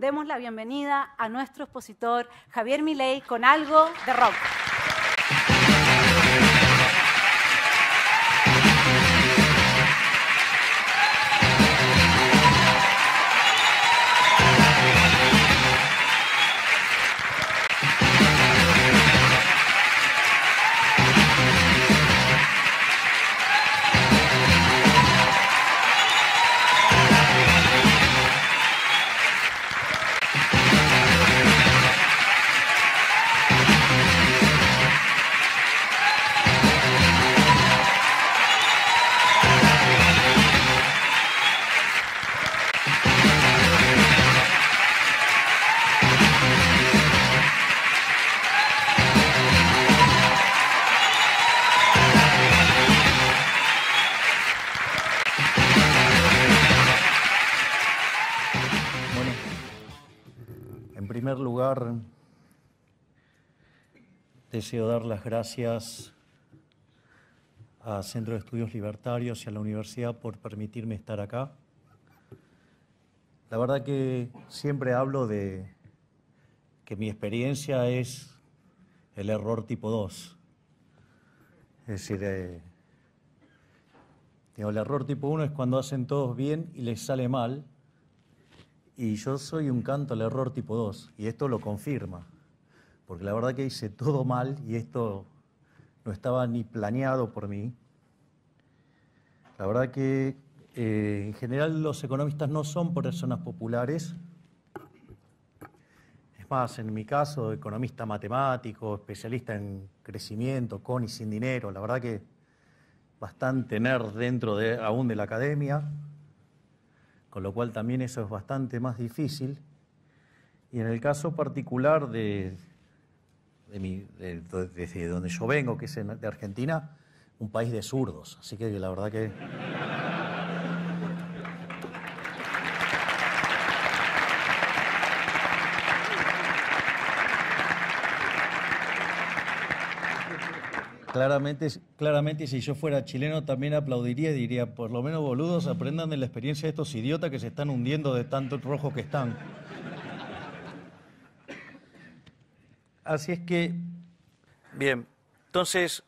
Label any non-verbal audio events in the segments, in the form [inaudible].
demos la bienvenida a nuestro expositor Javier Milei con algo de rock. primer lugar, deseo dar las gracias a Centro de Estudios Libertarios y a la universidad por permitirme estar acá. La verdad que siempre hablo de que mi experiencia es el error tipo 2. Es decir, eh, el error tipo 1 es cuando hacen todos bien y les sale mal y yo soy un canto al error tipo 2, y esto lo confirma, porque la verdad que hice todo mal y esto no estaba ni planeado por mí. La verdad que eh, en general los economistas no son personas populares. Es más, en mi caso, economista matemático, especialista en crecimiento, con y sin dinero, la verdad que bastante nerd dentro de, aún de la academia con lo cual también eso es bastante más difícil. Y en el caso particular de, donde yo vengo, que es de Argentina, un país de zurdos, así que la verdad que... [laughs] Claramente Claramente, si yo fuera chileno, también aplaudiría y diría, por lo menos boludos, aprendan de la experiencia de estos idiotas que se están hundiendo de tanto rojo que están. Así es que... Bien, entonces,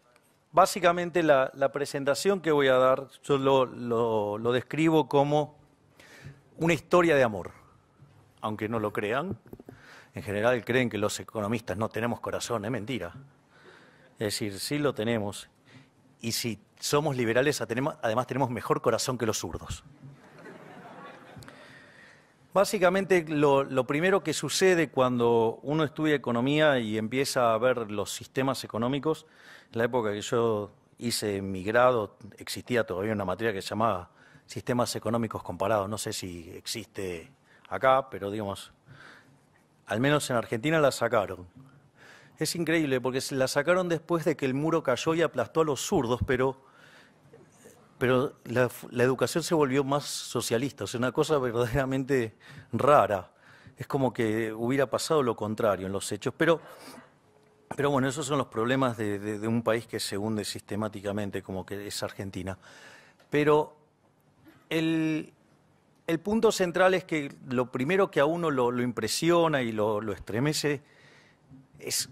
básicamente la, presentación que voy a dar, yo lo, describo como una historia de amor, aunque no lo crean. En general creen que los economistas no tenemos corazón, es mentira. Es decir, sí lo tenemos y si somos liberales, además tenemos mejor corazón que los zurdos. Básicamente, lo, primero que sucede cuando uno estudia economía y empieza a ver los sistemas económicos, en la época que yo hice mi grado existía todavía una materia que se llamaba Sistemas Económicos Comparados. No sé si existe acá, pero digamos, al menos en Argentina la sacaron. Es increíble porque se la sacaron después de que el muro cayó y aplastó a los zurdos, pero, pero la, educación se volvió más socialista. O es sea, una cosa verdaderamente rara. Es como que hubiera pasado lo contrario en los hechos. Pero, pero bueno, esos son los problemas de, un país que se hunde sistemáticamente, como que es Argentina. Pero el, punto central es que lo primero que a uno lo, impresiona y lo estremece es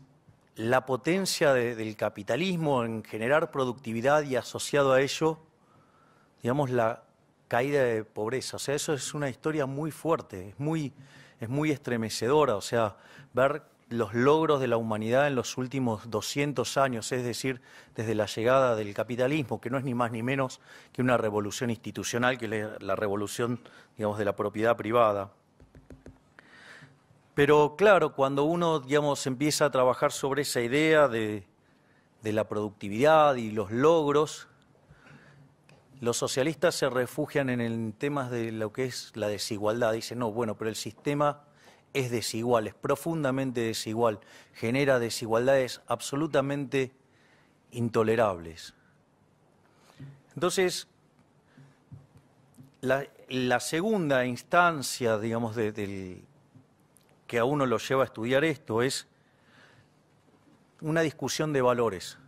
la potencia del capitalismo en generar productividad y asociado a ello, digamos, la caída de pobreza. O sea, eso es una historia muy fuerte, es muy, estremecedora. O sea, ver los logros de la humanidad en los últimos 200 años, es decir, desde la llegada del capitalismo, que no es ni más ni menos que una revolución institucional, que es la revolución, digamos, de la propiedad privada. Pero claro, cuando uno, digamos, empieza a trabajar sobre esa idea de, la productividad y los logros, los socialistas se refugian en, el, temas de lo que es la desigualdad. Dicen, no, bueno, pero el sistema es desigual, es profundamente desigual, genera desigualdades absolutamente intolerables. Entonces, la, segunda instancia, digamos, del que a uno lo lleva a estudiar esto es una discusión de valores.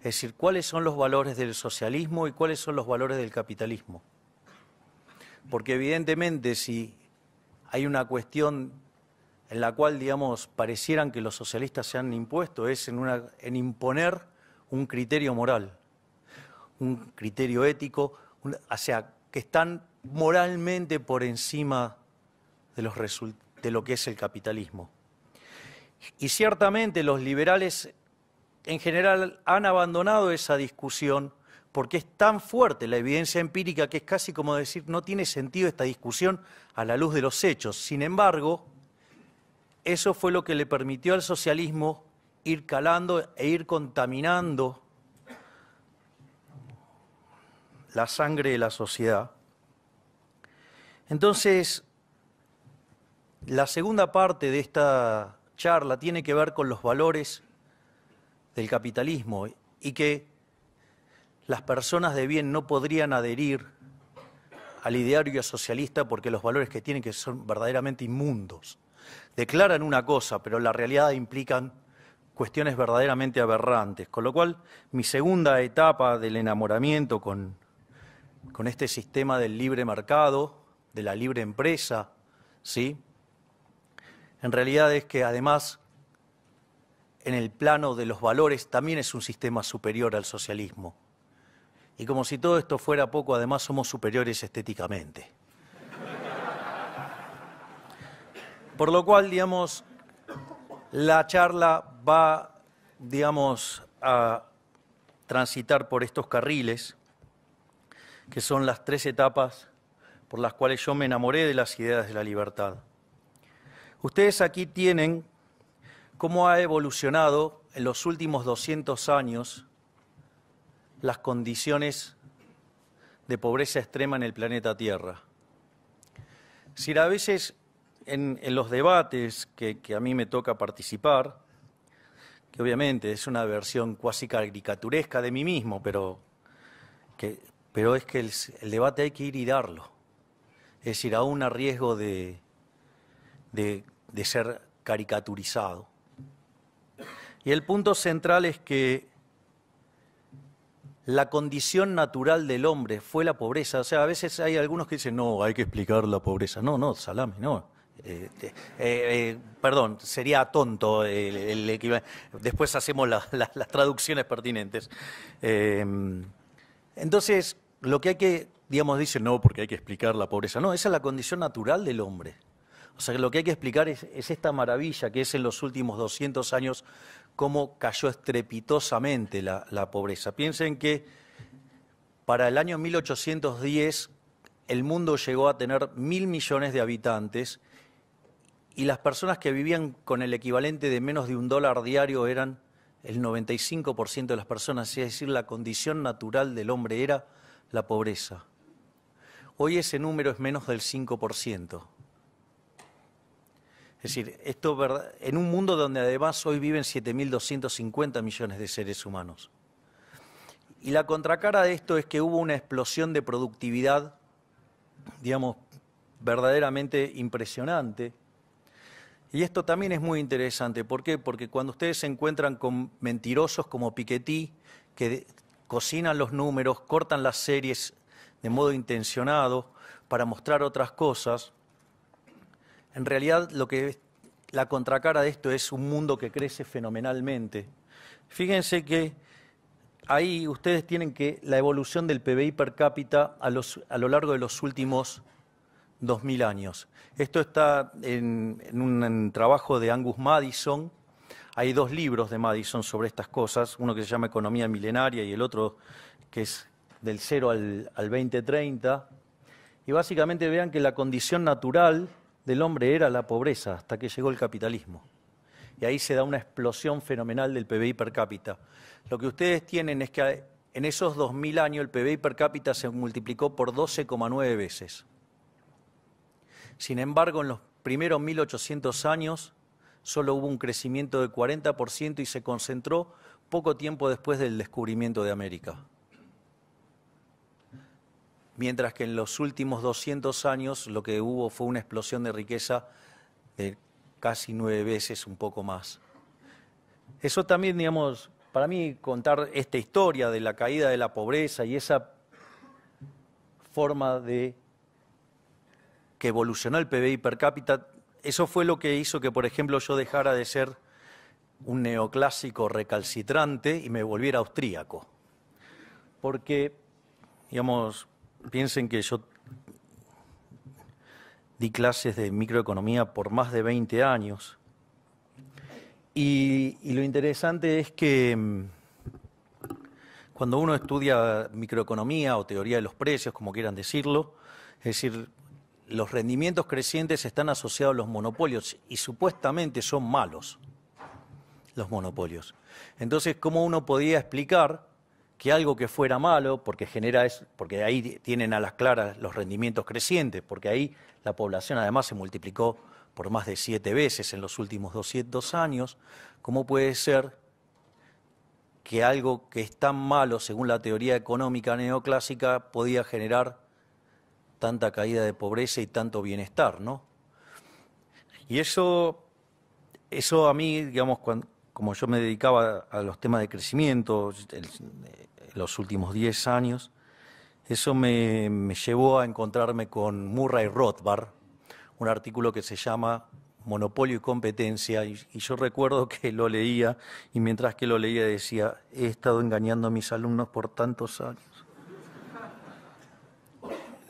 Es decir, cuáles son los valores del socialismo y cuáles son los valores del capitalismo. Porque evidentemente si hay una cuestión en la cual, digamos, parecieran que los socialistas se han impuesto, es en, imponer un criterio moral, un criterio ético, o sea, que están moralmente por encima de los resultados de lo que es el capitalismo. Y ciertamente los liberales en general han abandonado esa discusión porque es tan fuerte la evidencia empírica que es casi como decir no tiene sentido esta discusión a la luz de los hechos. Sin embargo, eso fue lo que le permitió al socialismo ir calando e ir contaminando la sangre de la sociedad. Entonces, la segunda parte de esta charla tiene que ver con los valores del capitalismo y que las personas de bien no podrían adherir al ideario socialista porque los valores que tienen que son verdaderamente inmundos. Declaran una cosa, pero la realidad implican cuestiones verdaderamente aberrantes. Con lo cual, mi segunda etapa del enamoramiento con, con este sistema del libre mercado, de la libre empresa, ¿sí? en realidad es que además en el plano de los valores también es un sistema superior al socialismo. Y como si todo esto fuera poco, además somos superiores estéticamente. Por lo cual, digamos, la charla va, digamos, a transitar por estos carriles, que son las tres etapas por las cuales yo me enamoré de las ideas de la libertad. Ustedes aquí tienen cómo ha evolucionado en los últimos 200 años las condiciones de pobreza extrema en el planeta Tierra. si a veces en, los debates que, a mí me toca participar, que obviamente es una versión cuasi caricaturesca de mí mismo, pero, pero es que el, el debate hay que ir y darlo. Es decir, aún a riesgo de, de, ser caricaturizado. Y el punto central es que la condición natural del hombre fue la pobreza. O sea, a veces hay algunos que dicen, no, hay que explicar la pobreza. No, no, salame, no. Este, eh, eh, perdón, sería tonto el, equivalente. Después hacemos las traducciones pertinentes. Em, entonces, lo que hay que, digamos, dice no, porque hay que explicar la pobreza. No, esa es la condición natural del hombre. O sea, lo que hay que explicar es, esta maravilla que es en los últimos 200 años cómo cayó estrepitosamente la, la pobreza. Piensen que para el año 1810 el mundo llegó a tener mil millones de habitantes y las personas que vivían con el equivalente de menos de un dólar diario eran el 95% de las personas, es decir, la condición natural del hombre era la pobreza. Hoy ese número es menos del 5%. Es decir, esto en un mundo donde además hoy viven 7.250 millones de seres humanos. Y la contracara de esto es que hubo una explosión de productividad, digamos, verdaderamente impresionante. Y esto también es muy interesante. ¿Por qué? Porque cuando ustedes se encuentran con mentirosos como Piketty, que cocinan los números, cortan las series de modo intencionado para mostrar otras cosas, en realidad lo que la contracara de esto es un mundo que crece fenomenalmente. Fíjense que ahí ustedes tienen que la evolución del PBI per cápita a, lo largo de los últimos 2.000 años. Esto está en, un trabajo de Angus Madison. Hay dos libros de Madison sobre estas cosas, uno que se llama Economía Milenaria y el otro que es del 0 al 2030. Y básicamente vean que la condición natural del hombre era la pobreza hasta que llegó el capitalismo. Y ahí se da una explosión fenomenal del PBI per cápita. Lo que ustedes tienen es que en esos 2.000 años el PBI per cápita se multiplicó por 12,9 veces. Sin embargo, en los primeros 1.800 años solo hubo un crecimiento de 40% y se concentró poco tiempo después del descubrimiento de América mientras que en los últimos 200 años lo que hubo fue una explosión de riqueza de casi nueve veces, un poco más. Eso también, digamos, para mí contar esta historia de la caída de la pobreza y esa forma de que evolucionó el PBI per cápita, eso fue lo que hizo que, por ejemplo, yo dejara de ser un neoclásico recalcitrante y me volviera austríaco. Porque, digamos, piensen que yo di clases de microeconomía por más de 20 años. Y, lo interesante es que mm, cuando uno estudia microeconomía o teoría de los precios, como quieran decirlo, es decir, los rendimientos crecientes están asociados a los monopolios y supuestamente son malos los monopolios. Entonces, ¿cómo uno podía explicar que algo que fuera malo, porque genera porque ahí tienen a las claras los rendimientos crecientes, porque ahí la población además se multiplicó por más de siete veces en los últimos 200 años, ¿cómo puede ser que algo que es tan malo, según la teoría económica neoclásica, podía generar tanta caída de pobreza y tanto bienestar, ¿no? Y eso, eso a mí, digamos, cuando, como yo me dedicaba a los temas de crecimiento en eh, los últimos 10 años, eso me, llevó a encontrarme con Murray Rothbard, un artículo que se llama Monopolio y competencia, y, yo recuerdo que lo leía y mientras que lo leía decía, he estado engañando a mis alumnos por tantos años.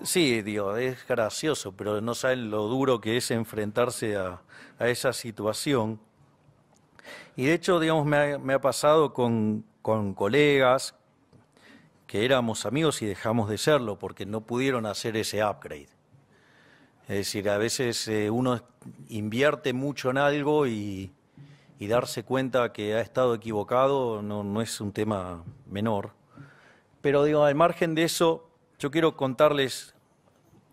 Sí, digo, es gracioso, pero no saben lo duro que es enfrentarse a esa situación y de hecho, digamos, me ha, pasado con, colegas que éramos amigos y dejamos de serlo porque no pudieron hacer ese upgrade. Es decir, a veces eh, uno invierte mucho en algo y, darse cuenta que ha estado equivocado no, no es un tema menor. Pero digo, al margen de eso, yo quiero contarles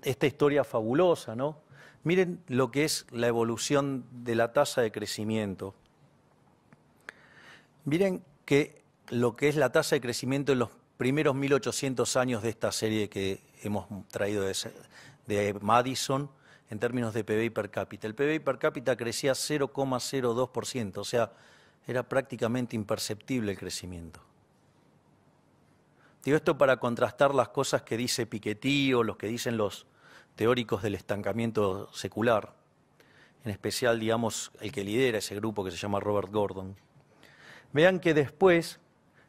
esta historia fabulosa, ¿no? Miren lo que es la evolución de la tasa de crecimiento. Miren que lo que es la tasa de crecimiento en los primeros 1800 años de esta serie que hemos traído de, Madison en términos de PBI per cápita. El PBI per cápita crecía 0,02%, o sea, era prácticamente imperceptible el crecimiento. Digo esto para contrastar las cosas que dice Piketty o los que dicen los teóricos del estancamiento secular, en especial, digamos, el que lidera ese grupo que se llama Robert Gordon. Vean que después,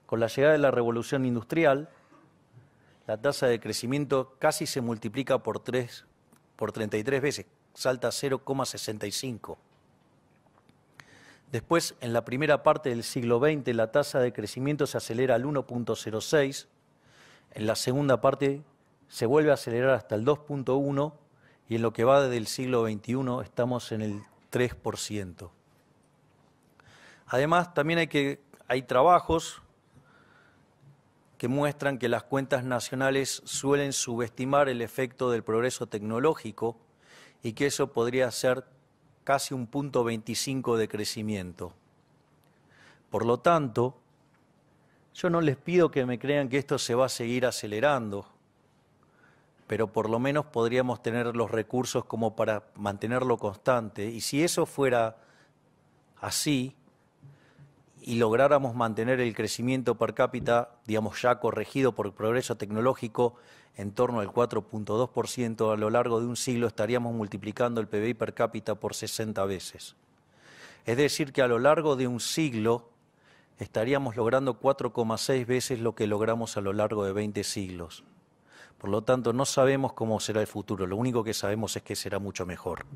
con la llegada de la revolución industrial, la tasa de crecimiento casi se multiplica por, 3, por 33 veces, salta a 0,65. Después, en la primera parte del siglo XX, la tasa de crecimiento se acelera al 1,06, en la segunda parte se vuelve a acelerar hasta el 2,1 y en lo que va del siglo XXI estamos en el 3%. Además, también hay, que, hay trabajos que muestran que las cuentas nacionales suelen subestimar el efecto del progreso tecnológico y que eso podría ser casi un punto 25 de crecimiento. Por lo tanto, yo no les pido que me crean que esto se va a seguir acelerando, pero por lo menos podríamos tener los recursos como para mantenerlo constante. Y si eso fuera así, y lográramos mantener el crecimiento per cápita, digamos ya corregido por el progreso tecnológico, en torno al 4.2% a lo largo de un siglo, estaríamos multiplicando el PBI per cápita por 60 veces. Es decir, que a lo largo de un siglo estaríamos logrando 4,6 veces lo que logramos a lo largo de 20 siglos. Por lo tanto, no sabemos cómo será el futuro, lo único que sabemos es que será mucho mejor.